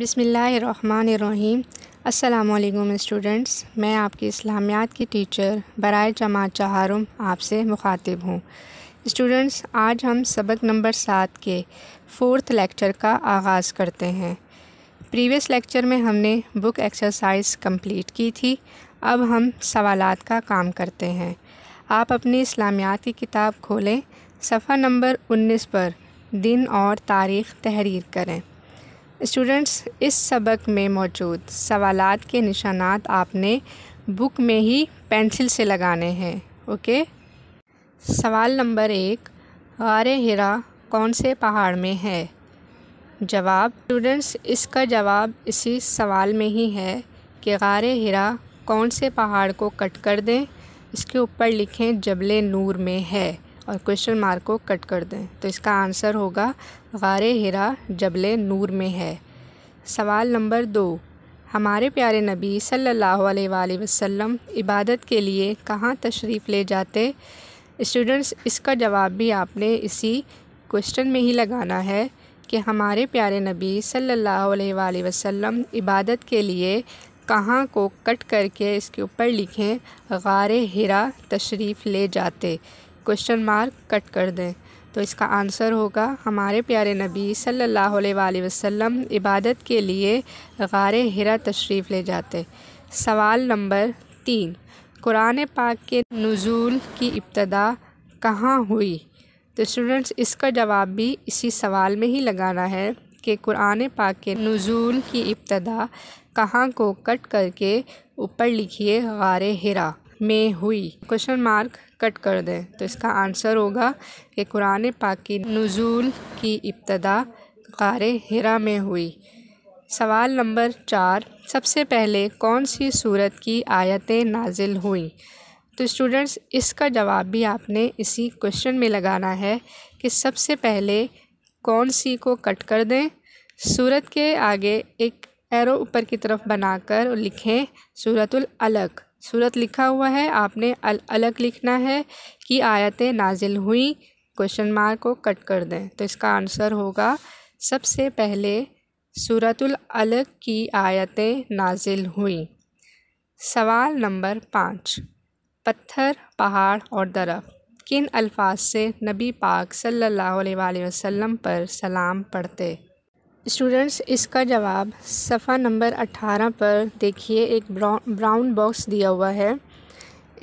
बिसमीम अल्लाम स्टूडेंट्स मैं आपकी इस्लामियात की टीचर बरए जमात चाहरुम आपसे मुखातिब हूँ स्टूडेंट्स आज हम सबक नंबर सात के फोर्थ लेक्चर का आगाज़ करते हैं प्रीवियस लेक्चर में हमने बुक एक्सरसाइज कंप्लीट की थी अब हम सवालात का काम करते हैं आप अपनी इस्लामियात की किताब खोलें सफ़ा नंबर 19 पर दिन और तारीख़ तहरीर करें स्टूडेंट्स इस सबक में मौजूद सवालत के निशानात आपने बुक में ही पेंसिल से लगाने हैं ओके सवाल नंबर एक गार हिरा कौन से पहाड़ में है जवाब स्टूडेंट्स इसका जवाब इसी सवाल में ही है कि गार हिरा कौन से पहाड़ को कट कर दें इसके ऊपर लिखें जबले नूर में है और क्वेश्चन मार्क को कट कर दें तो इसका आंसर होगा गार हिरा जबल नूर में है सवाल नंबर दो हमारे प्यारे नबी सल्लल्लाहु अलैहि वसल्लम इबादत के लिए कहाँ तशरीफ़ ले जाते स्टूडेंट्स इसका जवाब भी आपने इसी क्वेश्चन में ही लगाना है कि हमारे प्यारे नबी सल्लल्लाहु अलैहि वसल्लम इबादत के लिए कहाँ को कट करके इसके ऊपर लिखें गार हिरा तशरीफ़ ले जाते क्वेश्चन मार्क कट कर दें तो इसका आंसर होगा हमारे प्यारे नबी सल्लल्लाहु अलैहि वसल्लम इबादत के लिए गार हिरा तशरीफ़ ले जाते सवाल नंबर तीन कुरान पाक के नज़ुल की इब्तदा कहाँ हुई तो स्टूडेंट्स इसका जवाब भी इसी सवाल में ही लगाना है कि कुरान पाक के नज़ुल की इब्तदा कहाँ को कट करके ऊपर लिखिए गार हिरा में हुई क्वेश्चन मार्क कट कर दें तो इसका आंसर होगा कि कुरान पाक की नज़ुल की इब्तदा कार हिरा में हुई सवाल नंबर चार सबसे पहले कौन सी सूरत की आयतें नाजिल हुई तो स्टूडेंट्स इसका जवाब भी आपने इसी क्वेश्चन में लगाना है कि सबसे पहले कौन सी को कट कर दें सूरत के आगे एक एरो ऊपर की तरफ बनाकर लिखें सूरतुल अलग सूरत लिखा हुआ है आपने अल अलग लिखना है कि आयतें नाजिल हुई क्वेश्चन मार्क को कट कर दें तो इसका आंसर होगा सबसे पहले सूरतुल अलग की आयतें नाजिल हुई सवाल नंबर पाँच पत्थर पहाड़ और दरफ किन अल्फाज से नबी पाक सल्लल्लाहु अलैहि वसल्लम पर सलाम पढ़ते स्टूडेंट्स इसका जवाब सफ़ा नंबर अट्ठारह पर देखिए एक ब्राउन बॉक्स दिया हुआ है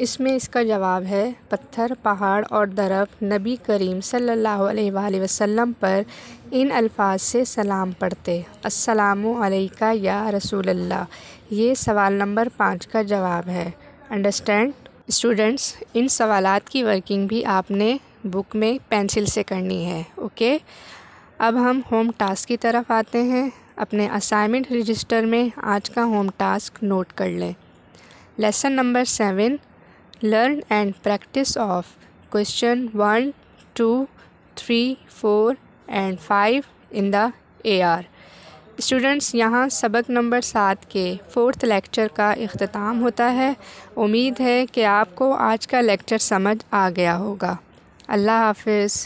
इसमें इसका जवाब है पत्थर पहाड़ और दरख्त नबी करीम सल्लल्लाहु अलैहि वसल्लम पर इन अल्फाज से सलाम पढ़ते अलैका या अल्लाह ये सवाल नंबर पाँच का जवाब है अंडरस्टैंड स्टूडेंट्स इन सवालात की वर्किंग भी आपने बुक में पेंसिल से करनी है ओके अब हम होम टास्क की तरफ आते हैं अपने असाइनमेंट रजिस्टर में आज का होम टास्क नोट कर लें lesson number seven learn and practice of question one two three four and five in the A R students यहाँ सबक नंबर सात के फोर्थ लेक्चर का अख्ताम होता है उम्मीद है कि आपको आज का लेक्चर समझ आ गया होगा अल्लाह हाफिज़